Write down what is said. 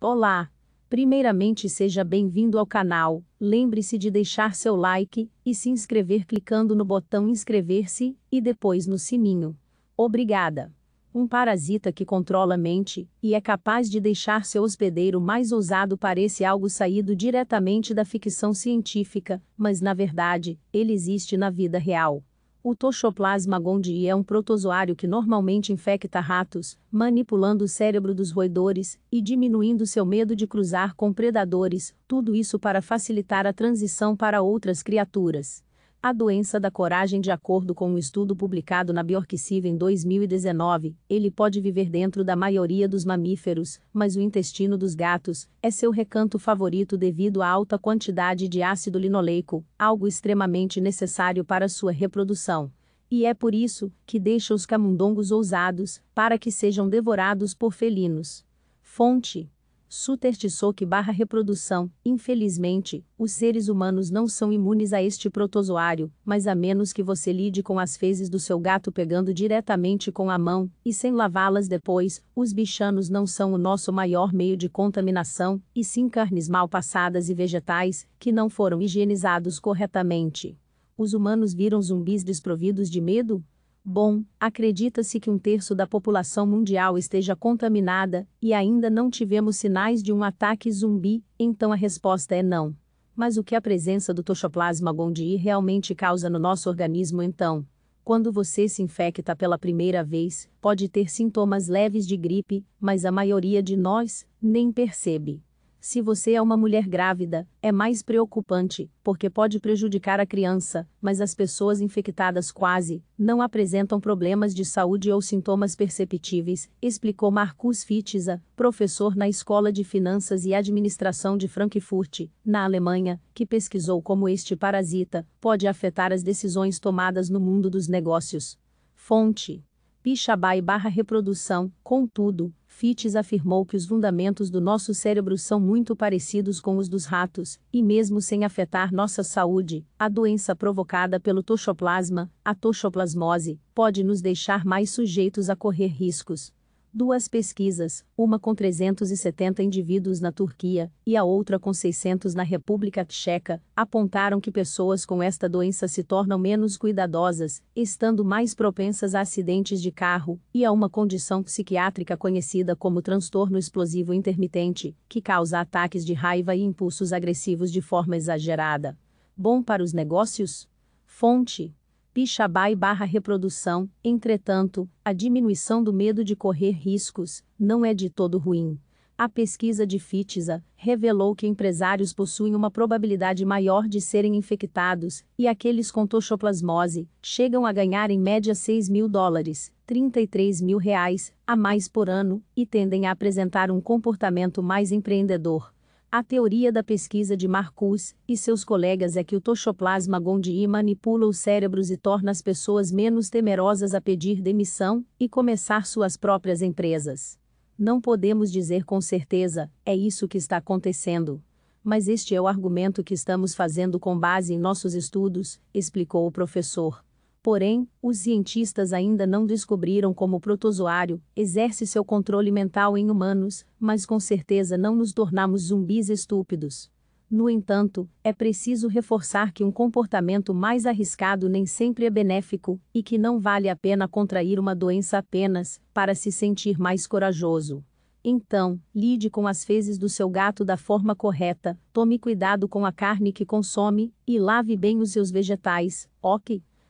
Olá! Primeiramente seja bem-vindo ao canal, lembre-se de deixar seu like e se inscrever clicando no botão inscrever-se e depois no sininho. Obrigada! Um parasita que controla a mente e é capaz de deixar seu hospedeiro mais ousado parece algo saído diretamente da ficção científica, mas na verdade, ele existe na vida real. O Toxoplasma gondii é um protozoário que normalmente infecta ratos, manipulando o cérebro dos roedores e diminuindo seu medo de cruzar com predadores, tudo isso para facilitar a transição para outras criaturas. A doença da coragem, de acordo com um estudo publicado na Biorxiv em 2019, ele pode viver dentro da maioria dos mamíferos, mas o intestino dos gatos é seu recanto favorito devido à alta quantidade de ácido linoleico, algo extremamente necessário para sua reprodução. E é por isso que deixa os camundongos ousados para que sejam devorados por felinos. Fonte Suter Tissock barra reprodução. Infelizmente, os seres humanos não são imunes a este protozoário, mas a menos que você lide com as fezes do seu gato pegando diretamente com a mão, e sem lavá-las depois, os bichanos não são o nosso maior meio de contaminação, e sim carnes mal passadas e vegetais, que não foram higienizados corretamente. Os humanos viram zumbis desprovidos de medo? Bom, acredita-se que um terço da população mundial esteja contaminada, e ainda não tivemos sinais de um ataque zumbi, então a resposta é não. Mas o que a presença do Toxoplasma gondii realmente causa no nosso organismo então? Quando você se infecta pela primeira vez, pode ter sintomas leves de gripe, mas a maioria de nós nem percebe. Se você é uma mulher grávida, é mais preocupante, porque pode prejudicar a criança, mas as pessoas infectadas quase não apresentam problemas de saúde ou sintomas perceptíveis, explicou Marcus Fitza, professor na Escola de Finanças e Administração de Frankfurt, na Alemanha, que pesquisou como este parasita pode afetar as decisões tomadas no mundo dos negócios. Fonte Pichabai barra reprodução, contudo, Fites afirmou que os fundamentos do nosso cérebro são muito parecidos com os dos ratos, e mesmo sem afetar nossa saúde, a doença provocada pelo toxoplasma, a toxoplasmose, pode nos deixar mais sujeitos a correr riscos duas pesquisas, uma com 370 indivíduos na Turquia e a outra com 600 na República Tcheca, apontaram que pessoas com esta doença se tornam menos cuidadosas, estando mais propensas a acidentes de carro e a uma condição psiquiátrica conhecida como transtorno explosivo intermitente, que causa ataques de raiva e impulsos agressivos de forma exagerada. Bom para os negócios? Fonte: Pixabay barra reprodução, entretanto, a diminuição do medo de correr riscos não é de todo ruim. A pesquisa de Fitza revelou que empresários possuem uma probabilidade maior de serem infectados, e aqueles com toxoplasmose chegam a ganhar em média 6 mil dólares, 33 mil reais, a mais por ano, e tendem a apresentar um comportamento mais empreendedor. A teoria da pesquisa de Marcus e seus colegas é que o toxoplasma gondii manipula os cérebros e torna as pessoas menos temerosas a pedir demissão e começar suas próprias empresas. Não podemos dizer com certeza, é isso que está acontecendo. Mas este é o argumento que estamos fazendo com base em nossos estudos, explicou o professor. Porém, os cientistas ainda não descobriram como o protozoário exerce seu controle mental em humanos, mas com certeza não nos tornamos zumbis estúpidos. No entanto, é preciso reforçar que um comportamento mais arriscado nem sempre é benéfico, e que não vale a pena contrair uma doença apenas para se sentir mais corajoso. Então, lide com as fezes do seu gato da forma correta, tome cuidado com a carne que consome e lave bem os seus vegetais, ok?